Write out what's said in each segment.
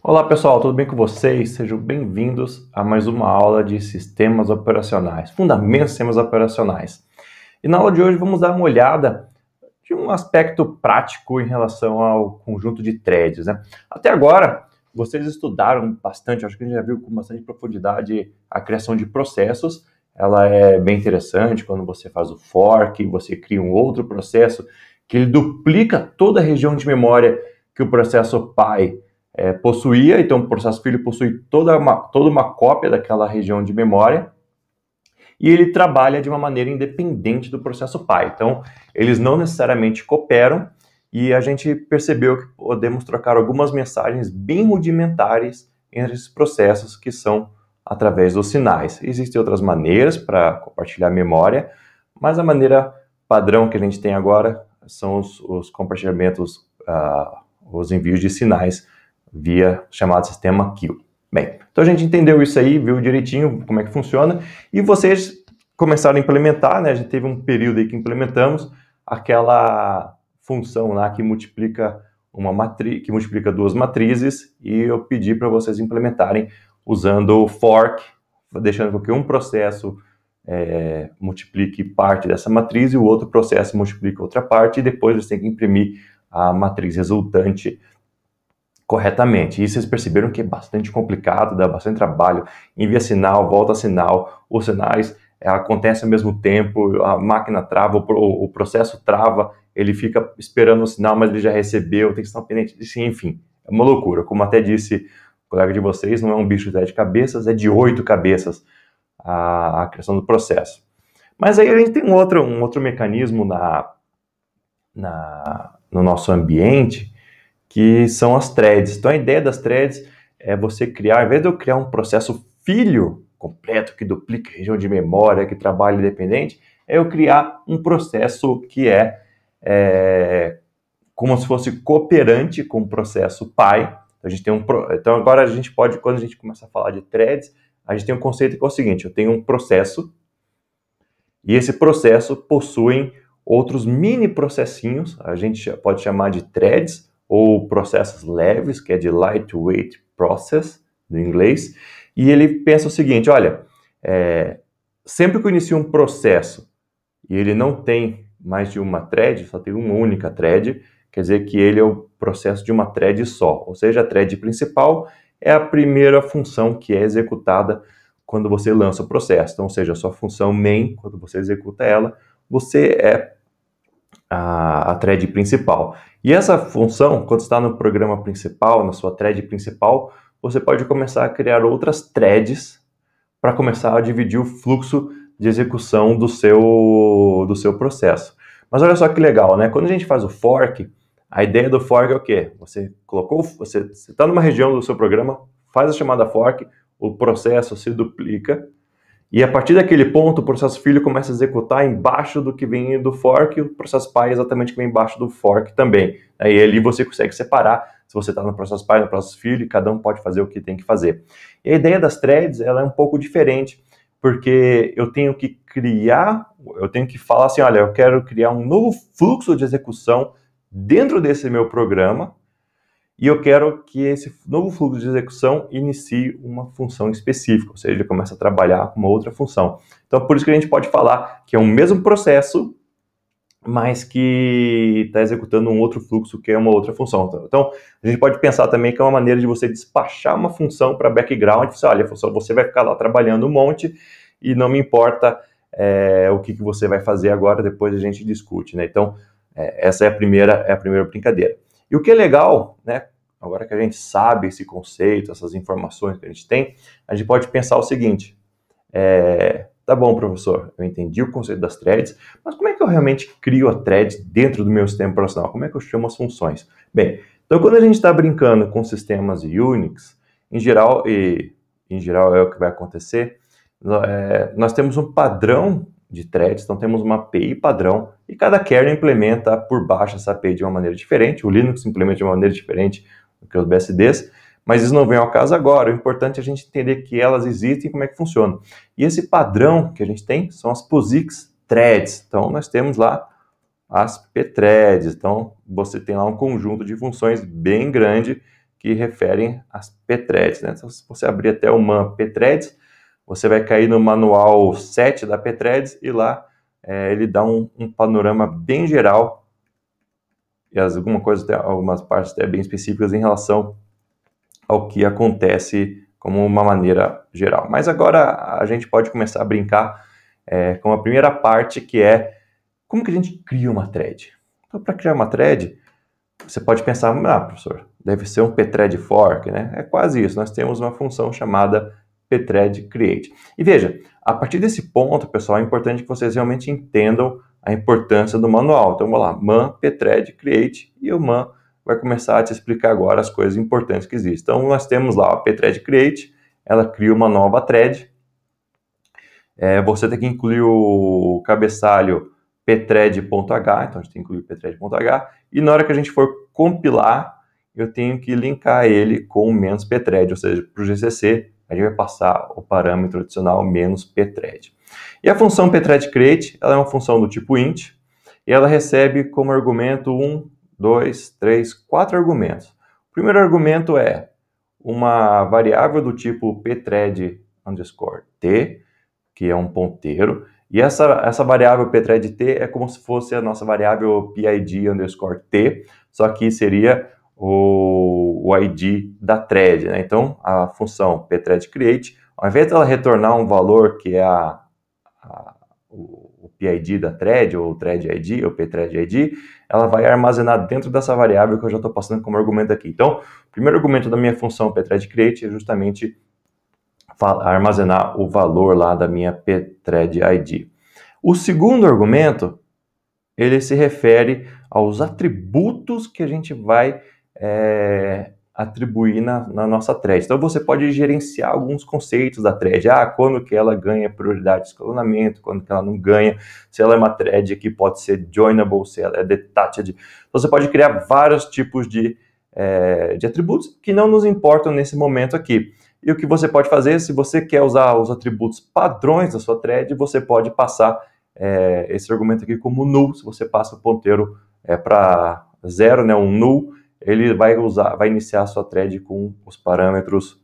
Olá pessoal, tudo bem com vocês? Sejam bem-vindos a mais uma aula de sistemas operacionais, fundamentos de sistemas operacionais. E na aula de hoje vamos dar uma olhada de um aspecto prático em relação ao conjunto de threads. Né? Até agora, vocês estudaram bastante, acho que a gente já viu com bastante profundidade a criação de processos. Ela é bem interessante quando você faz o fork, você cria um outro processo que ele duplica toda a região de memória que o processo pai é, possuía, então o processo filho possui toda uma, toda uma cópia daquela região de memória e ele trabalha de uma maneira independente do processo pai. Então, eles não necessariamente cooperam e a gente percebeu que podemos trocar algumas mensagens bem rudimentares entre esses processos que são através dos sinais. Existem outras maneiras para compartilhar memória, mas a maneira padrão que a gente tem agora são os, os compartilhamentos, uh, os envios de sinais via chamado sistema Kill. Bem, então a gente entendeu isso aí, viu direitinho como é que funciona, e vocês começaram a implementar, né? A gente teve um período aí que implementamos aquela função lá que multiplica uma matriz, que multiplica duas matrizes, e eu pedi para vocês implementarem usando o fork, deixando que um processo é, multiplique parte dessa matriz e o outro processo multiplica outra parte, e depois eles têm que imprimir a matriz resultante corretamente. E vocês perceberam que é bastante complicado, dá bastante trabalho, envia sinal, volta sinal, os sinais é, acontecem ao mesmo tempo, a máquina trava, o, o, processo trava, ele fica esperando o sinal, mas ele já recebeu, tem que estar pendente, enfim, é uma loucura. Como até disse o colega de vocês, não é um bicho de dez cabeças, é de oito cabeças a, a criação do processo. Mas aí a gente tem um outro, um outro mecanismo na, na, no nosso ambiente, que são as threads. Então a ideia das threads é você criar, ao invés de eu criar um processo filho completo que duplica região de memória, que trabalha independente, é eu criar um processo que é, é como se fosse cooperante com o processo pai. Então, a gente tem um então agora a gente pode, quando a gente começa a falar de threads, a gente tem um conceito que é o seguinte: eu tenho um processo e esse processo possui outros mini processinhos, a gente pode chamar de threads, ou processos leves, que é de lightweight process, no inglês, e ele pensa o seguinte, olha, é, sempre que eu inicio um processo e ele não tem mais de uma thread, só tem uma única thread, quer dizer que ele é o processo de uma thread só, ou seja, a thread principal é a primeira função que é executada quando você lança o processo, então, ou seja, a sua função main, quando você executa ela, você é a, a thread principal. E essa função, quando está no programa principal, na sua thread principal, você pode começar a criar outras threads para começar a dividir o fluxo de execução do seu, do seu processo. Mas olha só que legal, né? Quando a gente faz o fork, a ideia do fork é o quê? Você colocou, você está numa região do seu programa, faz a chamada fork, o processo se duplica e a partir daquele ponto, o processo filho começa a executar embaixo do que vem do fork, e o processo pai é exatamente que vem embaixo do fork também. Né? E ali você consegue separar se você está no processo pai, no processo filho, e cada um pode fazer o que tem que fazer. E a ideia das threads ela é um pouco diferente, porque eu tenho que criar, eu tenho que falar assim, olha, eu quero criar um novo fluxo de execução dentro desse meu programa, e eu quero que esse novo fluxo de execução inicie uma função específica, ou seja, ele começa a trabalhar com uma outra função. Então, por isso que a gente pode falar que é o mesmo processo, mas que está executando um outro fluxo que é uma outra função. Então, a gente pode pensar também que é uma maneira de você despachar uma função para background, você, olha, você vai ficar lá trabalhando um monte e não me importa é, o que, que você vai fazer agora, depois a gente discute, né? Então, é, essa é a primeira, é a primeira brincadeira. E o que é legal, né? Agora que a gente sabe esse conceito, essas informações que a gente tem, a gente pode pensar o seguinte: é, tá bom, professor, eu entendi o conceito das threads, mas como é que eu realmente crio a thread dentro do meu sistema operacional? Como é que eu chamo as funções? Bem, então quando a gente está brincando com sistemas Unix, em geral, e em geral é o que vai acontecer, é, nós temos um padrão de threads. Então temos uma API padrão e cada kernel implementa por baixo essa API de uma maneira diferente. O Linux implementa de uma maneira diferente do que os BSDs, mas isso não vem ao caso agora. O importante é a gente entender que elas existem e como é que funciona. E esse padrão que a gente tem são as POSIX threads. Então nós temos lá as pthreads. Então você tem lá um conjunto de funções bem grande que referem às pthreads. Né? Então se você abrir até o man pthreads, você vai cair no manual 7 da Petreds e lá é, ele dá um, um, panorama bem geral e as, alguma coisa, algumas partes até bem específicas em relação ao que acontece como uma maneira geral. Mas agora a gente pode começar a brincar é, com a primeira parte que é como que a gente cria uma thread. Então, para criar uma thread, você pode pensar, ah, professor, deve ser um pthread fork, né? É quase isso. Nós temos uma função chamada Pthread Create. E veja, a partir desse ponto, pessoal, é importante que vocês realmente entendam a importância do manual. Então, vamos lá, man pthread create e o man vai começar a te explicar agora as coisas importantes que existem. Então, nós temos lá a pthread create, ela cria uma nova thread. É, você tem que incluir o cabeçalho pthread.h, então a gente tem que incluir pthread.h, e na hora que a gente for compilar, eu tenho que linkar ele com o menos pthread, ou seja, para o GCC a gente vai passar o parâmetro adicional menos pthread. E a função pthreadCreate, ela é uma função do tipo int, e ela recebe como argumento um, dois, três, quatro argumentos. O primeiro argumento é uma variável do tipo pthread underscore t, que é um ponteiro, e essa, essa variável pthread t é como se fosse a nossa variável pid underscore t, só que seria o, o ID da thread. Né? Então, a função pthreadCreate, ao invés dela retornar um valor que é a, a, o PID da thread, ou thread ID, ou pthread ID, ela vai armazenar dentro dessa variável que eu já estou passando como argumento aqui. Então, o primeiro argumento da minha função pthreadCreate é justamente armazenar o valor lá da minha pthread ID. O segundo argumento, ele se refere aos atributos que a gente vai é, atribuir na, na, nossa thread. Então você pode gerenciar alguns conceitos da thread. Ah, quando que ela ganha prioridade de escalonamento, quando que ela não ganha, se ela é uma thread que pode ser joinable, se ela é detached. Então, você pode criar vários tipos de, é, de atributos que não nos importam nesse momento aqui. E o que você pode fazer, se você quer usar os atributos padrões da sua thread, você pode passar é, esse argumento aqui como null, se você passa o ponteiro é, para zero, né, um null, ele vai usar, vai iniciar a sua thread com os parâmetros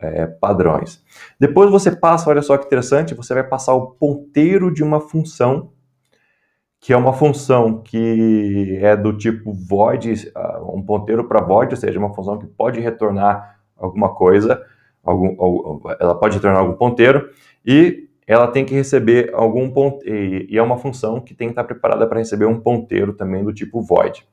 é, padrões. Depois você passa, olha só que interessante, você vai passar o ponteiro de uma função que é uma função que é do tipo void, ah, um ponteiro para void, ou seja, uma função que pode retornar alguma coisa, algum, ela pode retornar algum ponteiro, e ela tem que receber algum ponteiro, e é uma função que tem que estar preparada para receber um ponteiro também do tipo void.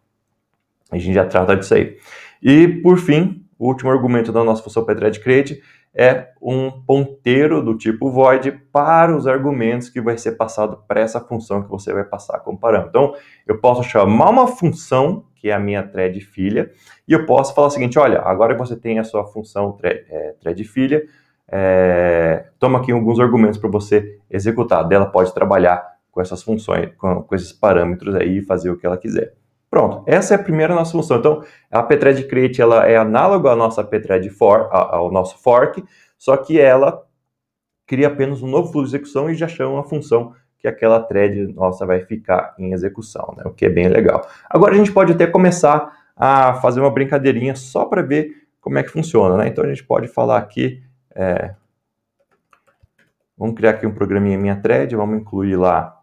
A gente já trata disso aí. E, por fim, o último argumento da nossa função pedred create é um ponteiro do tipo void para os argumentos que vai ser passado para essa função que você vai passar comparando. Então, eu posso chamar uma função, que é a minha thread filha, e eu posso falar o seguinte, olha, agora você tem a sua função thread, é, thread filha, é, toma aqui alguns argumentos para você executar. Dela pode trabalhar com essas funções, com, com esses parâmetros aí e fazer o que ela quiser. Pronto, essa é a primeira nossa função. Então, a Petred Create ela é análoga à nossa Petred for, ao nosso fork, só que ela cria apenas um novo fluxo de execução e já chama a função que aquela thread nossa vai ficar em execução, né? o que é bem legal. Agora a gente pode até começar a fazer uma brincadeirinha só para ver como é que funciona. Né? Então a gente pode falar aqui, é... vamos criar aqui um programinha minha thread, vamos incluir lá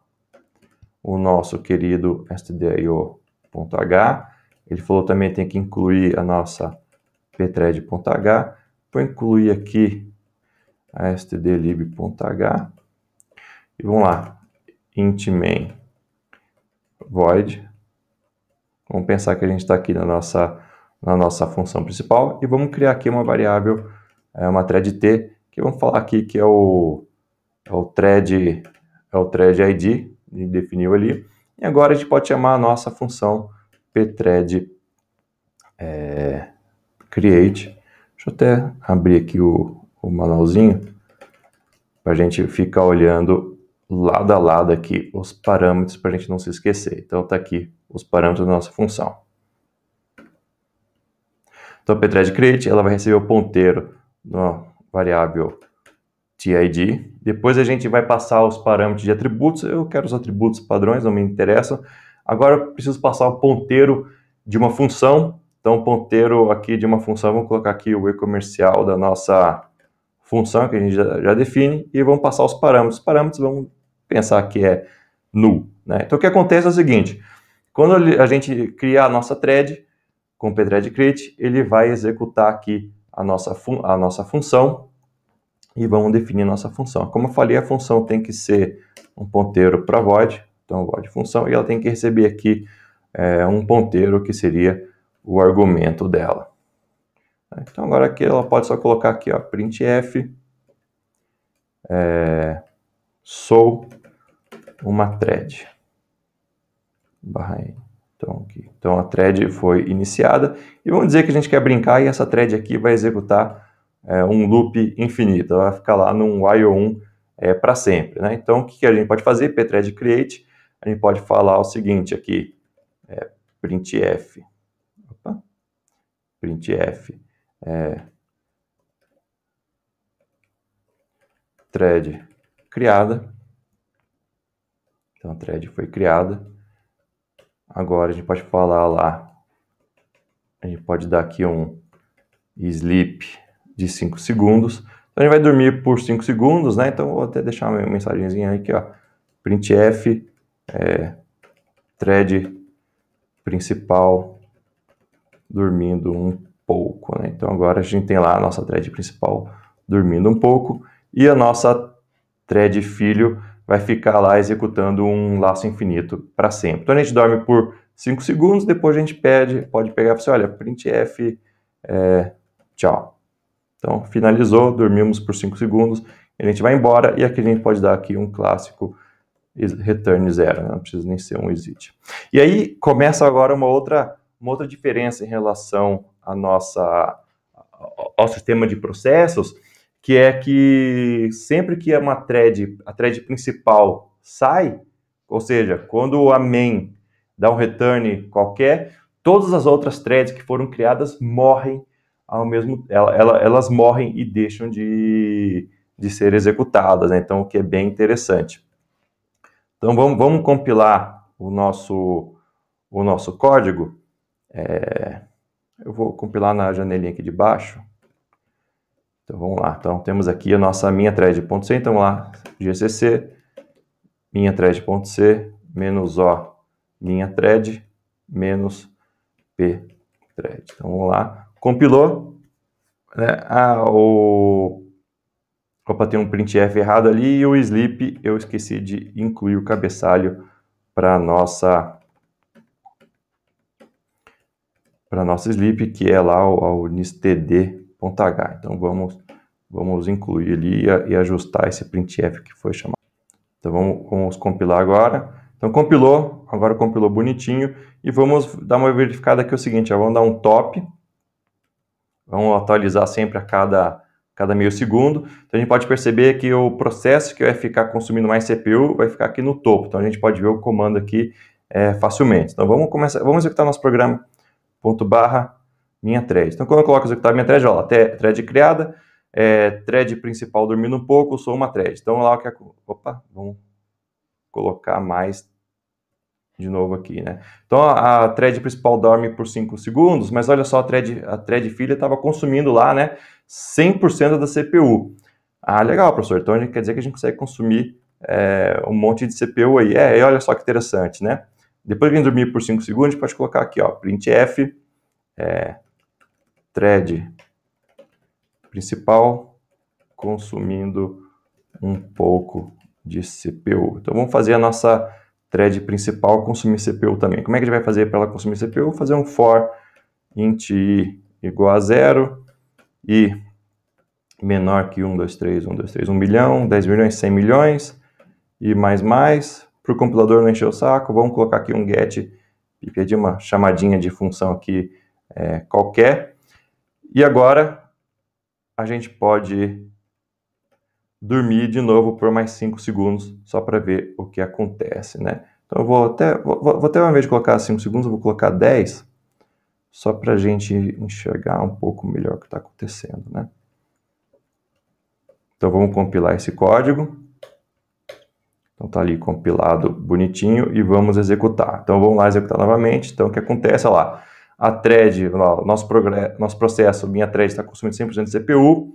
o nosso querido stdio .h. Ele falou também tem que incluir a nossa pthread.h. Vou incluir aqui a stdlib.h. E vamos lá, int main void. Vamos pensar que a gente está aqui na nossa, na nossa função principal e vamos criar aqui uma variável, é, uma thread t, que vamos falar aqui que é o, é o thread, é o thread ID, definiu ali. E agora a gente pode chamar a nossa função pthread é, create. Deixa eu até abrir aqui o, o manualzinho para a gente ficar olhando lado a lado aqui os parâmetros para a gente não se esquecer. Então está aqui os parâmetros da nossa função. Então a pthread create ela vai receber o ponteiro da variável tid depois a gente vai passar os parâmetros de atributos. Eu quero os atributos padrões, não me interessam. Agora eu preciso passar o ponteiro de uma função. Então, ponteiro aqui de uma função, vamos colocar aqui o e comercial da nossa função que a gente já, já define e vamos passar os parâmetros. Os parâmetros vamos pensar que é null. Né? Então, o que acontece é o seguinte: quando a gente criar a nossa thread com o pthread create, ele vai executar aqui a nossa, a nossa função e vamos definir nossa função. Como eu falei, a função tem que ser um ponteiro para void, então void função, e ela tem que receber aqui é, um ponteiro que seria o argumento dela. Então agora aqui ela pode só colocar aqui, ó, printf, é, sou uma thread, barra n. Então, aqui. então a thread foi iniciada, e vamos dizer que a gente quer brincar e essa thread aqui vai executar é, um loop infinito, ela vai ficar lá num while 1 é, para sempre. Né? Então, o que, que, a gente pode fazer? pthread create, a gente pode falar o seguinte aqui, é, printf, opa, printf, é, thread criada, então a thread foi criada, agora a gente pode falar lá, a gente pode dar aqui um sleep de 5 segundos. Então a gente vai dormir por 5 segundos, né? Então vou até deixar uma mensagenzinha aqui, ó. Printf, é, thread principal dormindo um pouco, né? Então agora a gente tem lá a nossa thread principal dormindo um pouco e a nossa thread filho vai ficar lá executando um laço infinito para sempre. Então a gente dorme por 5 segundos, depois a gente pede, pode pegar e falar assim, olha, printf, é, tchau. Então, finalizou, dormimos por 5 segundos, a gente vai embora e aqui a gente pode dar aqui um clássico return zero, né? não precisa nem ser um exit. E aí começa agora uma outra, uma outra diferença em relação à nossa, ao sistema de processos, que é que sempre que uma thread, a thread principal sai, ou seja, quando a main dá um return qualquer, todas as outras threads que foram criadas morrem ao mesmo ela, ela, elas morrem e deixam de, de ser executadas, né? então o que é bem interessante. Então vamos, vamos compilar o nosso, o nosso código. É, eu vou compilar na janelinha aqui de baixo. Então vamos lá. Então temos aqui a nossa minha thread.c. Então vamos lá, gcc minha thread.c menos o minha thread menos p thread. Então vamos lá, compilou, né? Ah, o... Opa, tem um printf errado ali e o sleep eu esqueci de incluir o cabeçalho para nossa para nossa sleep, que é lá o, o nistd.h. Então vamos vamos incluir ali e, e ajustar esse printf que foi chamado. Então vamos, vamos compilar agora. Então compilou, agora compilou bonitinho e vamos dar uma verificada aqui é o seguinte, vamos dar um top vão atualizar sempre a cada, cada meio segundo. Então a gente pode perceber que o processo que vai ficar consumindo mais CPU vai ficar aqui no topo. Então a gente pode ver o comando aqui é, facilmente. Então vamos começar, vamos executar nosso programa ponto barra minha thread. Então quando eu coloco executar minha thread, olha lá, thread criada, é, thread principal dormindo um pouco, sou uma thread. Então lá o que opa, vamos colocar mais de novo aqui, né? Então a thread principal dorme por 5 segundos, mas olha só, a thread, a thread filha estava consumindo lá, né, 100% da CPU. Ah, legal, professor. Então quer dizer que a gente consegue consumir é, um monte de CPU aí. É, e olha só que interessante, né? Depois que a gente dormir por 5 segundos, a gente pode colocar aqui, ó, printf, é, thread principal consumindo um pouco de CPU. Então vamos fazer a nossa thread principal consumir CPU também. Como é que a gente vai fazer para ela consumir CPU? Vou fazer um for int i igual a zero e menor que 1, 2, 3, 1, 2, 3, 1 milhão, 10 milhões, 100 milhões e mais mais. Para o compilador não encher o saco, vamos colocar aqui um get e pedir uma chamadinha de função aqui é, qualquer. E agora a gente pode dormir de novo por mais 5 segundos, só para ver o que acontece, né? Então eu vou até, vou, vou até ao invés de colocar 5 segundos, eu vou colocar 10, só para a gente enxergar um pouco melhor o que está acontecendo, né? Então vamos compilar esse código. Então está ali compilado bonitinho e vamos executar. Então vamos lá executar novamente. Então o que acontece, olha lá, a thread, nosso, nosso processo, minha thread está consumindo 100% de CPU,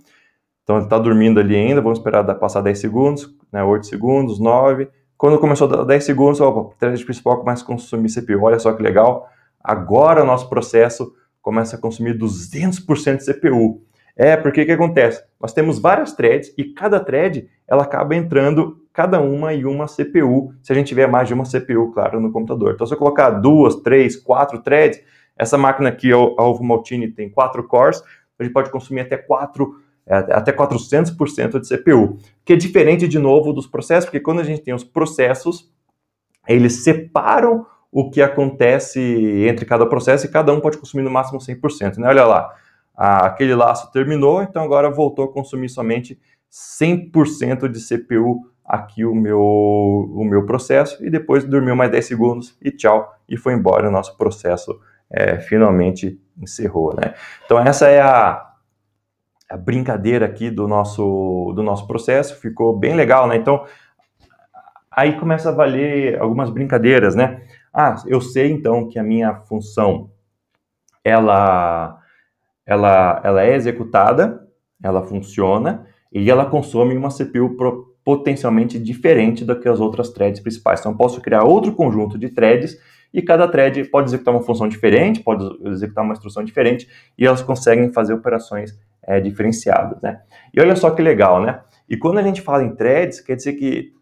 então ele está dormindo ali ainda, vamos esperar passar 10 segundos, né, 8 segundos, 9. Quando começou a 10 segundos, opa, o thread principal começa a consumir CPU. Olha só que legal, agora o nosso processo começa a consumir 200% de CPU. É, porque o que acontece? Nós temos várias threads e cada thread ela acaba entrando cada uma em uma CPU, se a gente tiver mais de uma CPU, claro, no computador. Então, se eu colocar duas, três, quatro threads, essa máquina aqui, a Ovo Maltini, tem quatro cores, então a gente pode consumir até quatro é, até 400% de CPU, que é diferente de novo dos processos, porque quando a gente tem os processos, eles separam o que acontece entre cada processo e cada um pode consumir no máximo 100%, né? Olha lá, aquele laço terminou, então agora voltou a consumir somente 100% de CPU aqui o meu, o meu processo e depois dormiu mais 10 segundos e tchau, e foi embora o nosso processo é, finalmente encerrou, né? Então essa é a a brincadeira aqui do nosso, do nosso processo, ficou bem legal, né? Então, aí começa a valer algumas brincadeiras, né? Ah, eu sei então que a minha função ela ela ela é executada, ela funciona e ela consome uma CPU pro, potencialmente diferente do que as outras threads principais. Então, eu posso criar outro conjunto de threads e cada thread pode executar uma função diferente, pode executar uma instrução diferente e elas conseguem fazer operações é, diferenciadas, né? E olha só que legal, né? E quando a gente fala em threads, quer dizer que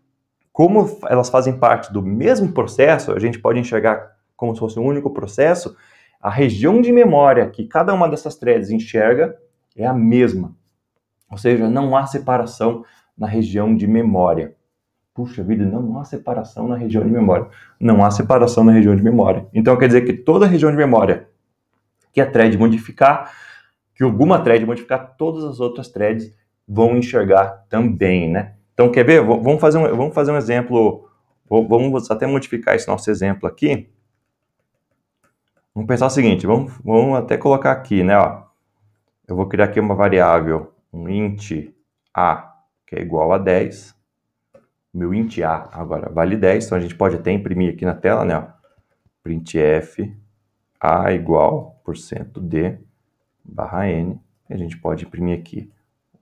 como elas fazem parte do mesmo processo, a gente pode enxergar como se fosse um único processo, a região de memória que cada uma dessas threads enxerga é a mesma. Ou seja, não há separação na região de memória. Puxa vida, não há separação na região de memória. Não há separação na região de memória. Então quer dizer que toda a região de memória que a thread modificar, que alguma thread modificar, todas as outras threads vão enxergar também, né? Então, quer ver? Vamos fazer um, vamos fazer um exemplo, vamos até modificar esse nosso exemplo aqui. Vamos pensar o seguinte, vamos, vamos até colocar aqui, né? Ó. Eu vou criar aqui uma variável, um int a, que é igual a 10. Meu int a agora vale 10, então a gente pode até imprimir aqui na tela, né? Ó. Printf a igual por cento d barra N, e a gente pode imprimir aqui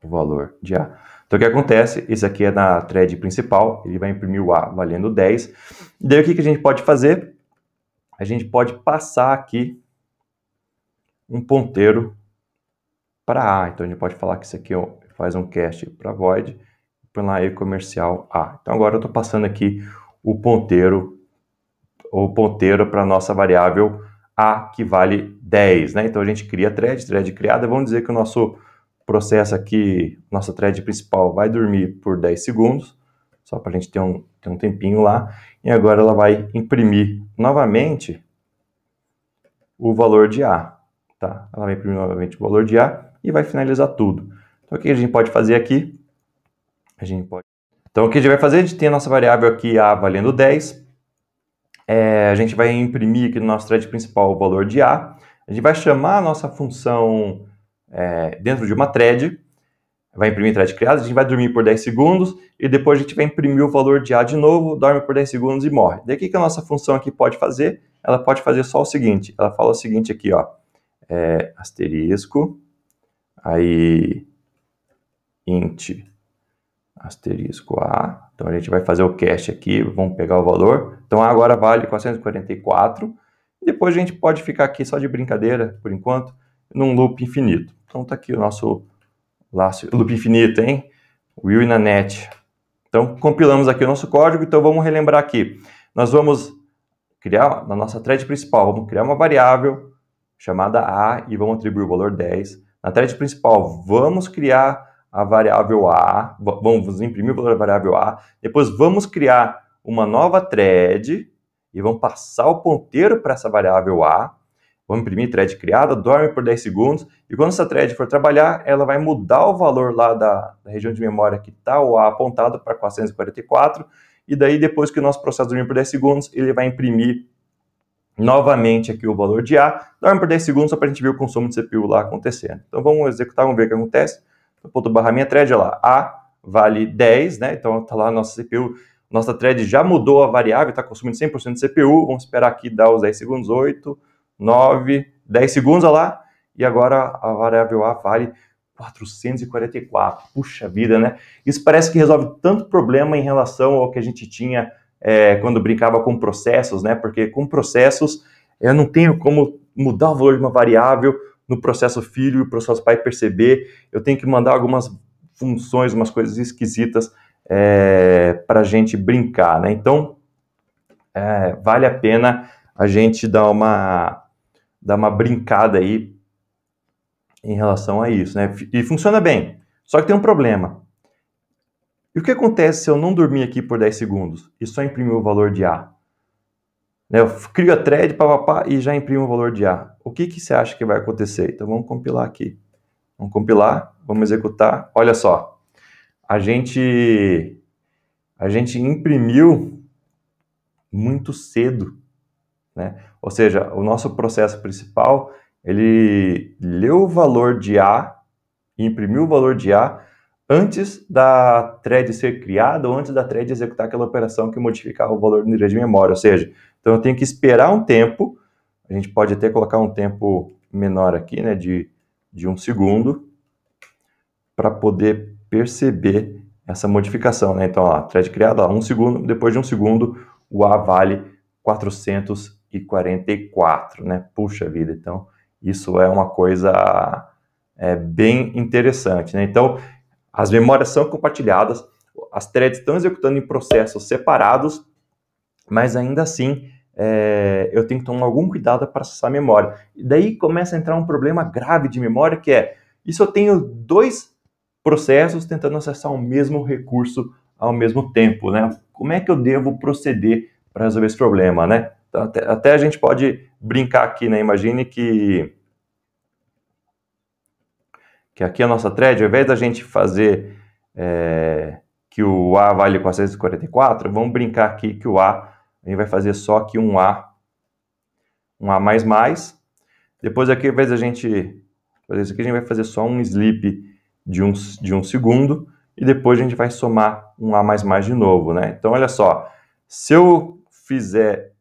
o valor de A. Então, o que acontece? Esse aqui é na thread principal, ele vai imprimir o A valendo 10. E daí, o que, que a gente pode fazer? A gente pode passar aqui um ponteiro para A. Então, a gente pode falar que isso aqui é faz um cast para void, põe lá e comercial A. Então, agora eu estou passando aqui o ponteiro, o ponteiro para a nossa variável a que vale 10, né? Então a gente cria thread, thread criada, vamos dizer que o nosso processo aqui, nossa thread principal vai dormir por 10 segundos, só para a gente ter um, ter um tempinho lá, e agora ela vai imprimir novamente o valor de A, tá? Ela vai imprimir novamente o valor de A e vai finalizar tudo. Então o que a gente pode fazer aqui? A gente pode... Então o que a gente vai fazer? A gente tem a nossa variável aqui A valendo 10, é, a gente vai imprimir aqui no nosso thread principal o valor de A. A gente vai chamar a nossa função é, dentro de uma thread, vai imprimir thread criada, a gente vai dormir por 10 segundos e depois a gente vai imprimir o valor de A de novo, dorme por 10 segundos e morre. Daí o que a nossa função aqui pode fazer? Ela pode fazer só o seguinte, ela fala o seguinte aqui, ó, é, asterisco, aí int asterisco A, então a gente vai fazer o cast aqui, vamos pegar o valor. Então agora vale 444. Depois a gente pode ficar aqui só de brincadeira, por enquanto, num loop infinito. Então tá aqui o nosso laço, loop infinito, hein? Will e Nanette. Então compilamos aqui o nosso código, então vamos relembrar aqui. Nós vamos criar na nossa thread principal, vamos criar uma variável chamada a e vamos atribuir o valor 10. Na thread principal, vamos criar a variável A, vamos imprimir o valor da variável A, depois vamos criar uma nova thread e vamos passar o ponteiro para essa variável A, vamos imprimir thread criada, dorme por 10 segundos, e quando essa thread for trabalhar, ela vai mudar o valor lá da, da região de memória que está o A apontado para 444, e daí depois que o nosso processo dormir por 10 segundos, ele vai imprimir novamente aqui o valor de A, dorme por 10 segundos só para a gente ver o consumo de CPU lá acontecendo. Então vamos executar, vamos ver o que acontece ponto barra minha thread, olha lá, A vale 10, né? Então está lá a nossa CPU, nossa thread já mudou a variável, está consumindo 100% de CPU, vamos esperar aqui dar os 10 segundos, 8, 9, 10 segundos, olha lá, e agora a variável A vale 444. Puxa vida, né? Isso parece que resolve tanto problema em relação ao que a gente tinha é, quando brincava com processos, né? Porque com processos eu não tenho como mudar o valor de uma variável no processo filho e o processo pai perceber. Eu tenho que mandar algumas funções, umas coisas esquisitas é, para a gente brincar, né? Então, é, vale a pena a gente dar uma, dar uma brincada aí em relação a isso, né? E funciona bem, só que tem um problema. E o que acontece se eu não dormir aqui por 10 segundos e só imprimir o valor de A? Né, eu crio a thread, papapá, e já imprimo o valor de A o que, que você acha que vai acontecer? Então vamos compilar aqui. Vamos compilar, vamos executar. Olha só, a gente, a gente imprimiu muito cedo, né? Ou seja, o nosso processo principal, ele leu o valor de A, imprimiu o valor de A antes da thread ser criada ou antes da thread executar aquela operação que modificava o valor do de memória. Ou seja, então eu tenho que esperar um tempo a gente pode até colocar um tempo menor aqui, né, de, de um segundo, para poder perceber essa modificação. Né? Então, ó, thread criada, ó, um segundo, depois de um segundo, o A vale 444, né? Puxa vida, então isso é uma coisa é, bem interessante, né? Então, as memórias são compartilhadas, as threads estão executando em processos separados, mas ainda assim é, eu tenho que tomar algum cuidado para acessar a memória. daí começa a entrar um problema grave de memória que é, isso eu tenho dois processos tentando acessar o mesmo recurso ao mesmo tempo, né? Como é que eu devo proceder para resolver esse problema, né? Então, até, até a gente pode brincar aqui, né? Imagine que que aqui é a nossa thread, ao invés da gente fazer é, que o A vale 444, vamos brincar aqui que o A a gente vai fazer só aqui um A, um A++. Depois aqui, ao invés a gente fazer isso aqui, a gente vai fazer só um sleep de um, de um segundo, e depois a gente vai somar um A++ de novo, né? Então, olha só, se eu fizer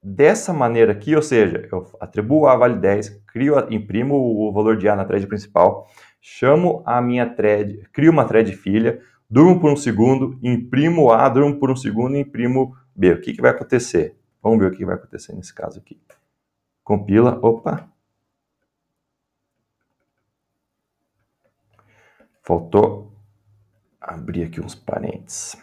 dessa maneira aqui, ou seja, eu atribuo A vale 10, crio, imprimo o valor de A na thread principal, chamo a minha thread, crio uma thread filha, durmo por um segundo, imprimo A, durmo por um segundo e imprimo B, o que, que vai acontecer? Vamos ver o que vai acontecer nesse caso aqui. Compila, opa. Faltou abrir aqui uns parênteses.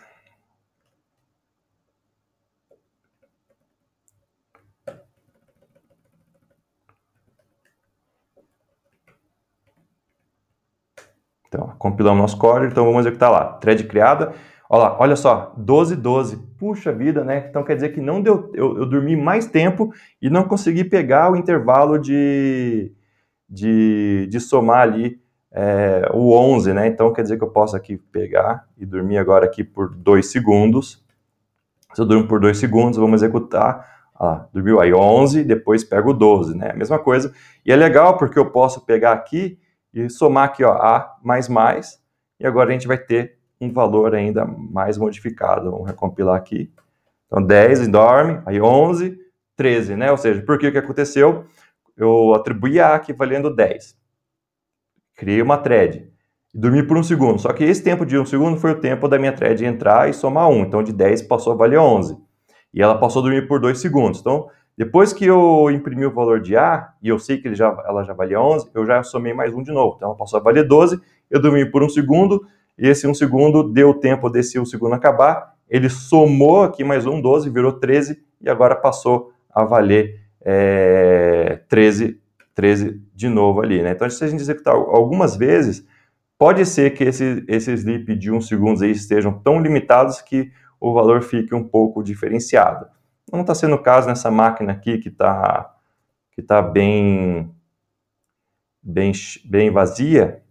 Então, compilamos nosso código, então vamos executar lá. Thread criada, Olha lá, olha só, 12, 12. Puxa vida, né? Então quer dizer que não deu, eu, eu dormi mais tempo e não consegui pegar o intervalo de, de, de somar ali é, o 11, né? Então quer dizer que eu posso aqui pegar e dormir agora aqui por 2 segundos. Se eu durmo por 2 segundos, vamos executar. Ah, dormiu aí 11, depois pego o 12, né? Mesma coisa. E é legal porque eu posso pegar aqui e somar aqui, ó, A mais mais. E agora a gente vai ter um valor ainda mais modificado. Vamos recompilar aqui. Então, 10 dorme, aí 11, 13, né? Ou seja, porque o que aconteceu? Eu atribuí a aqui valendo 10. Criei uma thread. Dormi por um segundo. Só que esse tempo de um segundo foi o tempo da minha thread entrar e somar 1. Então, de 10 passou a valer 11. E ela passou a dormir por 2 segundos. Então, depois que eu imprimi o valor de A, e eu sei que ele já, ela já valia 11, eu já somei mais um de novo. Então, ela passou a valer 12, eu dormi por um segundo, esse 1 um segundo deu tempo desse 1 um segundo acabar, ele somou aqui mais um, 12, virou 13, e agora passou a valer é, 13, 13 de novo ali. Né? Então, se a gente executar algumas vezes, pode ser que esse, esses sleep de 1 um segundo aí estejam tão limitados que o valor fique um pouco diferenciado. Não está sendo o caso nessa máquina aqui que está que tá bem, bem, bem vazia,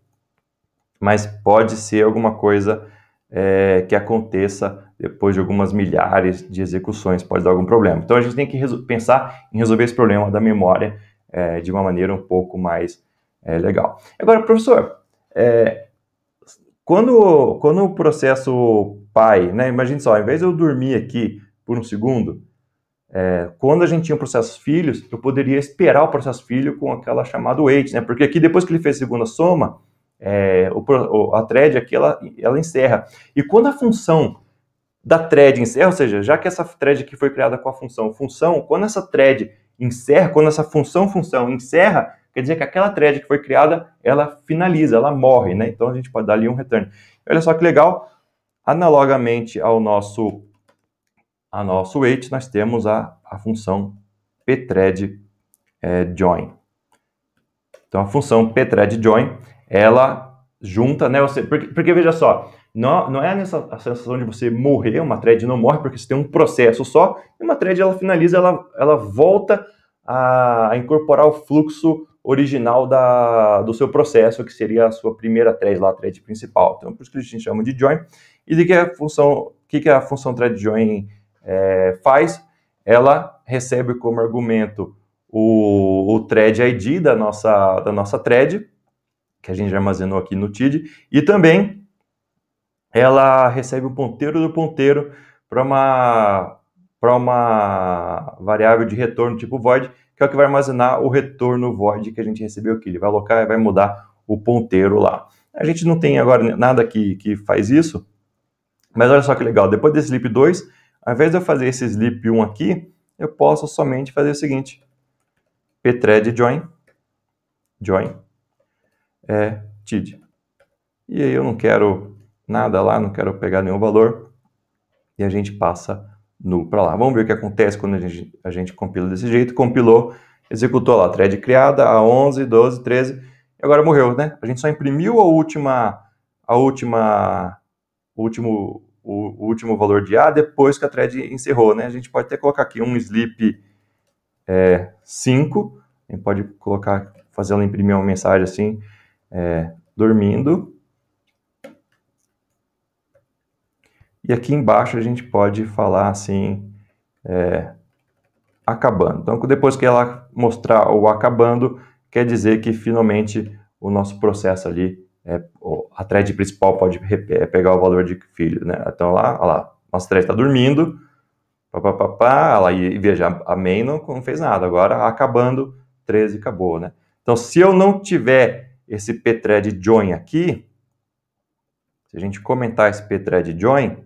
mas pode ser alguma coisa é, que aconteça depois de algumas milhares de execuções, pode dar algum problema. Então a gente tem que pensar em resolver esse problema da memória é, de uma maneira um pouco mais é, legal. Agora, professor, é, quando, quando o processo pai, né, imagine só, ao invés de eu dormir aqui por um segundo, é, quando a gente tinha o processo filhos, eu poderia esperar o processo filho com aquela chamada wait, né? Porque aqui, depois que ele fez a segunda soma, é, o, a thread aqui, ela, ela encerra. E quando a função da thread encerra, ou seja, já que essa thread aqui foi criada com a função função, quando essa thread encerra, quando essa função função encerra, quer dizer que aquela thread que foi criada, ela finaliza, ela morre, né? Então a gente pode dar ali um return. Olha só que legal, analogamente ao nosso a nosso wait, nós temos a, a função pthread é, join. Então a função pthread join ela junta, né? Você, porque, porque veja só, não, não é nessa, a sensação de você morrer, uma thread não morre, porque você tem um processo só, e uma thread ela finaliza, ela, ela volta a, a incorporar o fluxo original da, do seu processo, que seria a sua primeira thread lá, a thread principal. Então, por isso que a gente chama de join. E de que a função, que, que a função thread join é, faz? Ela recebe como argumento o, o thread ID da nossa, da nossa thread, que a gente armazenou aqui no TID, e também ela recebe o ponteiro do ponteiro para uma, para uma variável de retorno tipo void, que é o que vai armazenar o retorno void que a gente recebeu aqui. Ele vai alocar e vai mudar o ponteiro lá. A gente não tem agora nada que, que faz isso, mas olha só que legal, depois desse slip 2, ao invés de eu fazer esse slip 1 aqui, eu posso somente fazer o seguinte, pthread join, join, é TID. E aí eu não quero nada lá, não quero pegar nenhum valor e a gente passa nulo para lá. Vamos ver o que acontece quando a gente, a gente compila desse jeito. Compilou, executou lá, thread criada, a 11, 12, 13 e agora morreu, né? A gente só imprimiu a última, a última, o último, o, último valor de A depois que a thread encerrou, né? A gente pode até colocar aqui um sleep é, 5, a gente pode colocar, fazer ela imprimir uma mensagem assim, é, dormindo. E aqui embaixo a gente pode falar assim, é, acabando. Então, depois que ela mostrar o acabando, quer dizer que finalmente o nosso processo ali, é, a thread principal pode é, pegar o valor de filho, né? Então, lá, olha lá, nossa thread está dormindo, pá, pá, pá, pá, e veja, a main não, não fez nada, agora acabando, 13 acabou, né? Então, se eu não tiver esse pthread join aqui, se a gente comentar esse pthread join,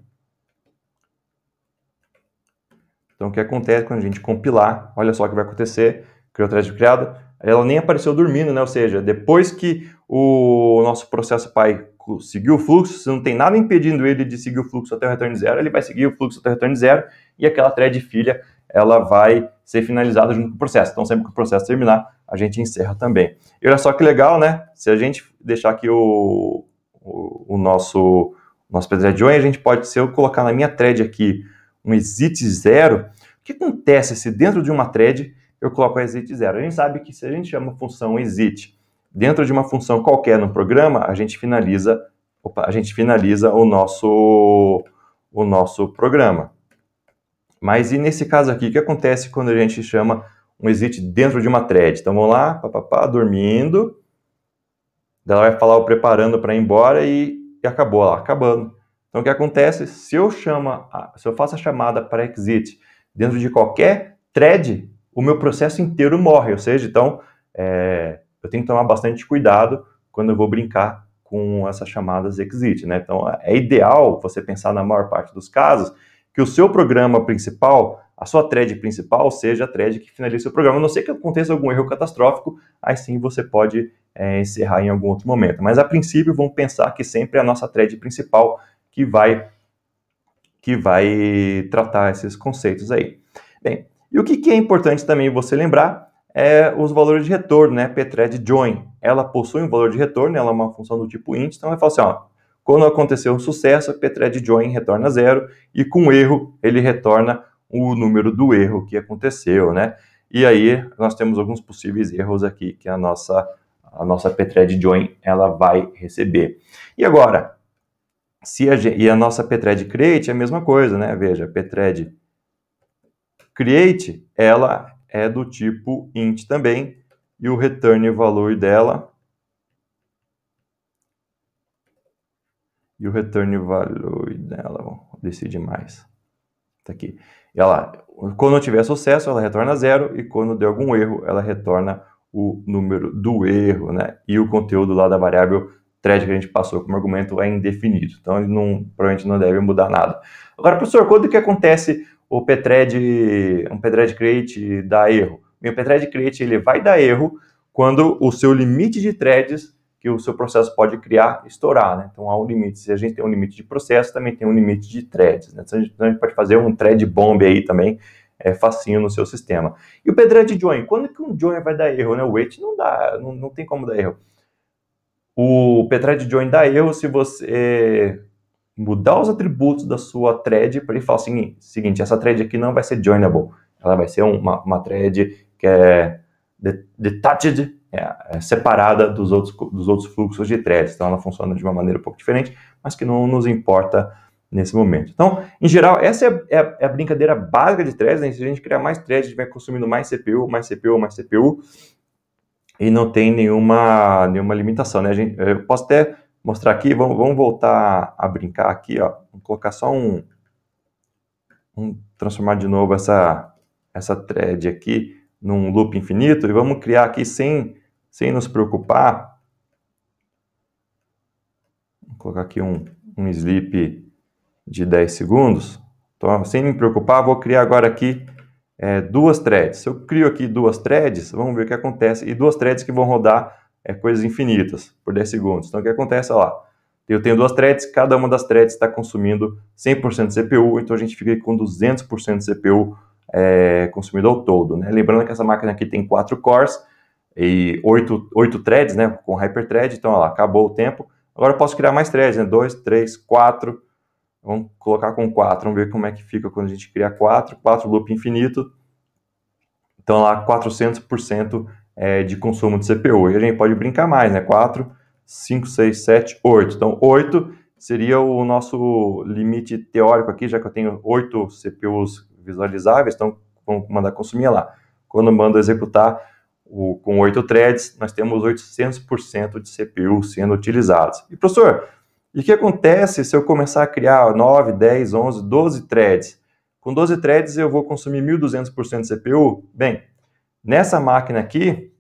então o que acontece quando a gente compilar, olha só o que vai acontecer, criou o thread criado, ela nem apareceu dormindo, né? Ou seja, depois que o nosso processo pai seguiu o fluxo, se não tem nada impedindo ele de seguir o fluxo até o retorno zero, ele vai seguir o fluxo até o retorno zero e aquela thread filha, ela vai ser finalizado junto com o processo. Então, sempre que o processo terminar, a gente encerra também. E olha só que legal, né? Se a gente deixar aqui o, o, o nosso, nosso thread join, a gente pode, se eu colocar na minha thread aqui um exit zero, o que acontece se dentro de uma thread eu coloco exit zero? A gente sabe que se a gente chama a função exit dentro de uma função qualquer no programa, a gente finaliza, opa, a gente finaliza o nosso, o nosso programa. Mas e nesse caso aqui, o que acontece quando a gente chama um exit dentro de uma thread? Então vamos lá, papapá, dormindo. Ela vai falar o preparando para ir embora e, e acabou lá, acabando. Então o que acontece? Se eu, chama, se eu faço a chamada para exit dentro de qualquer thread, o meu processo inteiro morre. Ou seja, então é, eu tenho que tomar bastante cuidado quando eu vou brincar com essas chamadas exit. Né? Então é, é ideal você pensar na maior parte dos casos que o seu programa principal, a sua thread principal, seja a thread que finalize o programa. A não sei que aconteça algum erro catastrófico, aí sim você pode é, encerrar em algum outro momento. Mas a princípio, vamos pensar que sempre é a nossa thread principal que vai que vai tratar esses conceitos aí. Bem, e o que, que é importante também você lembrar é os valores de retorno, né? Pthread join. Ela possui um valor de retorno, ela é uma função do tipo int, então vai falar assim, ó, quando acontecer um sucesso, Petred join retorna zero e com erro ele retorna o número do erro que aconteceu, né? E aí nós temos alguns possíveis erros aqui que a nossa a nossa Petred join ela vai receber. E agora, se a, e a nossa Petred create é a mesma coisa, né? Veja, Petred create ela é do tipo int também e o return valor dela E o return value dela, decide mais. Tá aqui. E ela, quando tiver sucesso, ela retorna zero, e quando der algum erro, ela retorna o número do erro, né? E o conteúdo lá da variável thread que a gente passou como argumento é indefinido. Então, ele não, provavelmente não deve mudar nada. Agora, professor, quando que acontece o pthread, um pthread create dá erro? Meu pthread create ele vai dar erro quando o seu limite de threads que o seu processo pode criar estourar, né? Então há um limite. Se a gente tem um limite de processo, também tem um limite de threads, né? Então a gente, então, pode fazer um thread bomb aí também, é facinho no seu sistema. E o pedreiro é de join, quando que um join vai dar erro, né? O wait não dá, não, não tem como dar erro. O pthread é join dá erro se você é, mudar os atributos da sua thread para ele falar assim, seguinte, essa thread aqui não vai ser joinable, ela vai ser uma, uma thread que é detached, é, é separada dos outros, dos outros fluxos de threads. Então, ela funciona de uma maneira um pouco diferente, mas que não nos importa nesse momento. Então, em geral, essa é, a, é, é a brincadeira básica de threads. Né? Se a gente criar mais threads, a gente vai consumindo mais CPU, mais CPU, mais CPU, e não tem nenhuma, nenhuma limitação. Né? A gente, eu posso até mostrar aqui, vamos, vamos voltar a brincar aqui, ó. Vou colocar só um, um transformar de novo essa, essa thread aqui num loop infinito e vamos criar aqui sem, sem nos preocupar. Vou colocar aqui um, um sleep de 10 segundos. Então, sem me preocupar, vou criar agora aqui é, duas threads. Se eu crio aqui duas threads, vamos ver o que acontece. E duas threads que vão rodar é, coisas infinitas por 10 segundos. Então, o que acontece olha lá? Eu tenho duas threads, cada uma das threads está consumindo 100% de CPU, então a gente fica com 200% de CPU é, consumidor todo. Né? Lembrando que essa máquina aqui tem quatro cores e oito, oito threads, né, com hyperthread, então ó acabou o tempo. Agora eu posso criar mais threads, né, dois, três, quatro, vamos colocar com quatro, vamos ver como é que fica quando a gente cria quatro, quatro loop infinito, então lá 400% é, de consumo de CPU. E a gente pode brincar mais, né, 4, 5, 6, 7, 8, então 8 seria o nosso limite teórico aqui, já que eu tenho 8 CPUs visualizáveis, então vamos mandar consumir lá. Quando manda executar o, com oito threads, nós temos 800% de CPU sendo utilizados. E professor, e o que acontece se eu começar a criar 9, 10, 11, 12 threads? Com 12 threads eu vou consumir 1200% de CPU? Bem, nessa máquina aqui,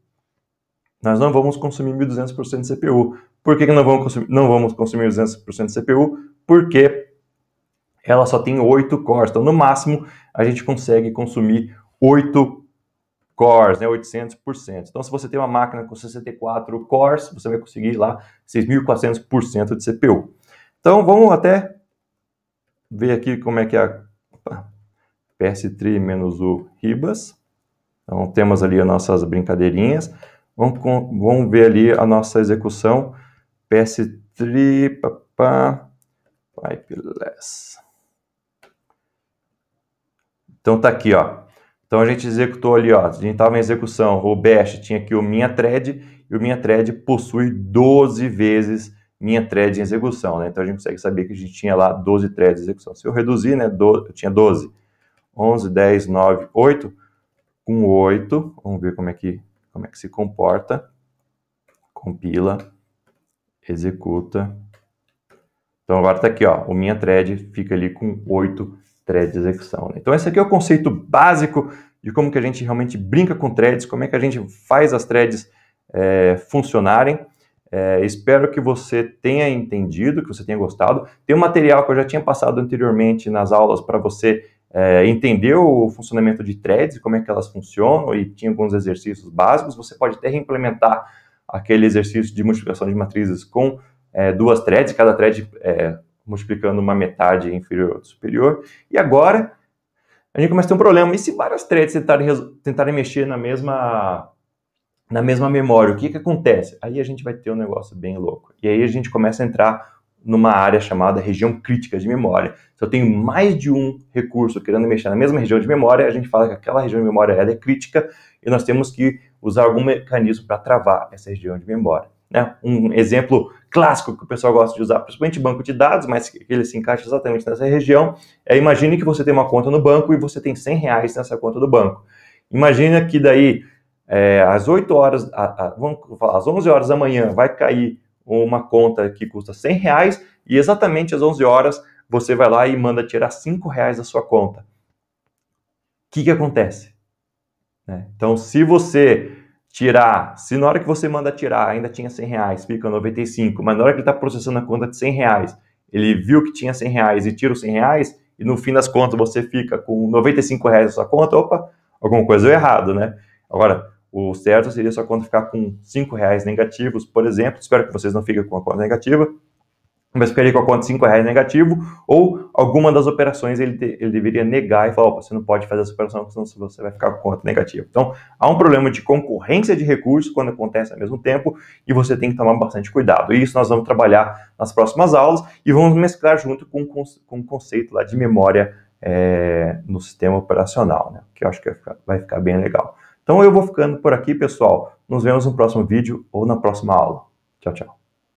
nós não vamos consumir 1200% de CPU. Por que, que não, vamos consumir, não vamos consumir 200% de CPU? Porque ela só tem oito cores. Então, no máximo, a gente consegue consumir oito cores, né, 800%. Então, se você tem uma máquina com 64 cores, você vai conseguir lá 6.400% de CPU. Então, vamos até ver aqui como é que é a PS3 menos o Ribas. Então, temos ali as nossas brincadeirinhas. Vamos, com, vamos ver ali a nossa execução. PS3, Pipeless. Então tá aqui, ó. Então a gente executou ali, ó. A gente estava em execução, o bash tinha aqui o minha thread e o minha thread possui 12 vezes minha thread em execução, né? Então a gente consegue saber que a gente tinha lá 12 threads em execução. Se eu reduzir, né, do, eu tinha 12. 11, 10, 9, 8 com 8. Vamos ver como é que como é que se comporta. Compila, executa. Então agora está aqui, ó, o minha thread fica ali com 8 thread de execução. Né? Então, esse aqui é o conceito básico de como que a gente realmente brinca com threads, como é que a gente faz as threads é, funcionarem. É, espero que você tenha entendido, que você tenha gostado. Tem um material que eu já tinha passado anteriormente nas aulas para você é, entender o funcionamento de threads, como é que elas funcionam e tinha alguns exercícios básicos. Você pode até implementar aquele exercício de multiplicação de matrizes com é, duas threads, cada thread é, multiplicando uma metade inferior ou superior. E agora a gente começa a ter um problema. E se várias threads tentarem, tentarem mexer na mesma na mesma memória, o que, que acontece? Aí a gente vai ter um negócio bem louco. E aí a gente começa a entrar numa área chamada região crítica de memória. Se eu tenho mais de um recurso querendo mexer na mesma região de memória, a gente fala que aquela região de memória é crítica e nós temos que usar algum mecanismo para travar essa região de memória. Né? Um exemplo clássico que o pessoal gosta de usar, principalmente banco de dados, mas que ele se encaixa exatamente nessa região, é imagine que você tem uma conta no banco e você tem 100 reais nessa conta do banco. Imagina que daí, é, às 8 horas, a, a, vamos falar, às 11 horas da manhã, vai cair uma conta que custa 100 reais e exatamente às 11 horas você vai lá e manda tirar 5 reais da sua conta. O que, que acontece? Né? Então, se você tirar, se na hora que você manda tirar ainda tinha 100 reais, fica 95, mas na hora que ele está processando a conta de 100 reais, ele viu que tinha 100 reais e tira os 100 reais, e no fim das contas você fica com 95 reais na sua conta, opa, alguma coisa errada, né? Agora, o certo seria sua conta ficar com 5 reais negativos, por exemplo, espero que vocês não fiquem com a conta negativa, ficaria com a conta de 5 reais negativo, ou alguma das operações ele, te, ele deveria negar e falar, opa, você não pode fazer essa operação, senão você vai ficar com a conta negativa. Então, há um problema de concorrência de recursos quando acontece ao mesmo tempo e você tem que tomar bastante cuidado. E isso nós vamos trabalhar nas próximas aulas e vamos mesclar junto com o com conceito lá de memória é, no sistema operacional, né? que eu acho que vai ficar, vai ficar bem legal. Então, eu vou ficando por aqui, pessoal. Nos vemos no próximo vídeo ou na próxima aula. Tchau, tchau.